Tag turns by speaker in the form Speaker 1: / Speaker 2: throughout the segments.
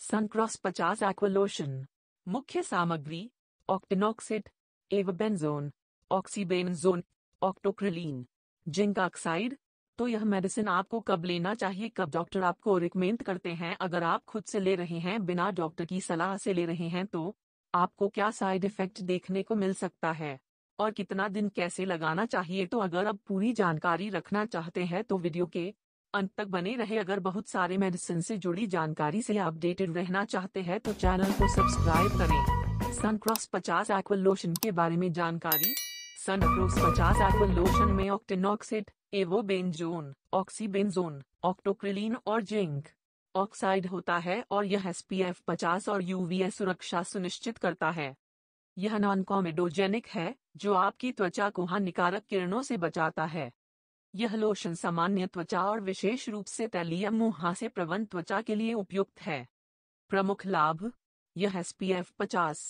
Speaker 1: Suncross पचास एक्वलोशन मुख्य सामग्री ऑक्टिनोक्सिड एवबेंजोन ऑक्सीबेनजोन ऑक्टोक्रिलीन जिंक ऑक्साइड तो यह मेडिसिन आपको कब लेना चाहिए कब डॉक्टर आपको रिकमेंड करते हैं अगर आप खुद से ले रहे हैं बिना डॉक्टर की सलाह से ले रहे हैं तो आपको क्या साइड इफेक्ट देखने को मिल सकता है और कितना दिन कैसे लगाना चाहिए तो अगर आप पूरी जानकारी रखना चाहते हैं तो वीडियो के अंत तक बने रहे अगर बहुत सारे मेडिसिन से जुड़ी जानकारी से अपडेटेड रहना चाहते हैं तो चैनल को सब्सक्राइब करें क्रॉस पचास एक्वल लोशन के बारे में जानकारी क्रॉस पचास एक्वल लोशन में ऑक्टेनोक्सिड एवोबेंजोन ऑक्सीबेंजोन ऑक्टोक्रिलीन और जिंक ऑक्साइड होता है और यह एस पी एफ पचास और यू वी एस सुरक्षा सुनिश्चित करता है यह नॉन कॉमेडोजेनिक है जो आपकी त्वचा को हानिकारक किरणों से बचाता है यह लोशन सामान्य त्वचा और विशेष रूप से तैलीय मुहां से प्रवन त्वचा के लिए उपयुक्त है प्रमुख लाभ यह एस पी एफ पचास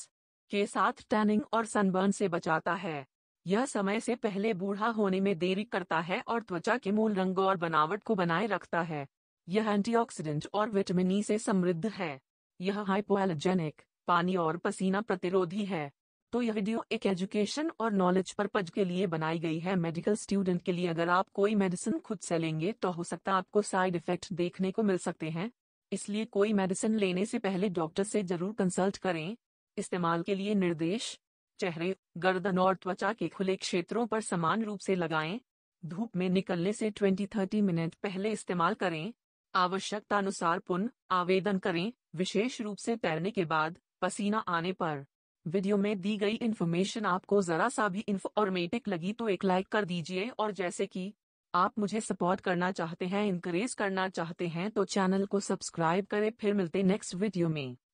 Speaker 1: के साथ टैनिंग और सनबर्न से बचाता है यह समय से पहले बूढ़ा होने में देरी करता है और त्वचा के मूल रंग और बनावट को बनाए रखता है यह एंटीऑक्सीडेंट और विटामिन ई e से समृद्ध है यह हाइपोएलोजेनिक पानी और पसीना प्रतिरोधी है तो यह वीडियो एक एजुकेशन और नॉलेज परपज के लिए बनाई गई है मेडिकल स्टूडेंट के लिए अगर आप कोई मेडिसिन खुद से लेंगे तो हो सकता आपको साइड इफेक्ट देखने को मिल सकते हैं इसलिए कोई मेडिसिन लेने से पहले डॉक्टर से जरूर कंसल्ट करें इस्तेमाल के लिए निर्देश चेहरे गर्दन और त्वचा के खुले क्षेत्रों पर समान रूप से लगाएं धूप में निकलने से 20-30 मिनट पहले इस्तेमाल करें आवश्यकतानुसार पुनः आवेदन करें विशेष रूप से तैरने के बाद पसीना आने पर वीडियो में दी गई इन्फॉर्मेशन आपको जरा सा भी इन्फॉर्मेटिव लगी तो एक लाइक कर दीजिए और जैसे कि आप मुझे सपोर्ट करना चाहते हैं इंक्रेज करना चाहते हैं तो चैनल को सब्सक्राइब करें फिर मिलते नेक्स्ट वीडियो में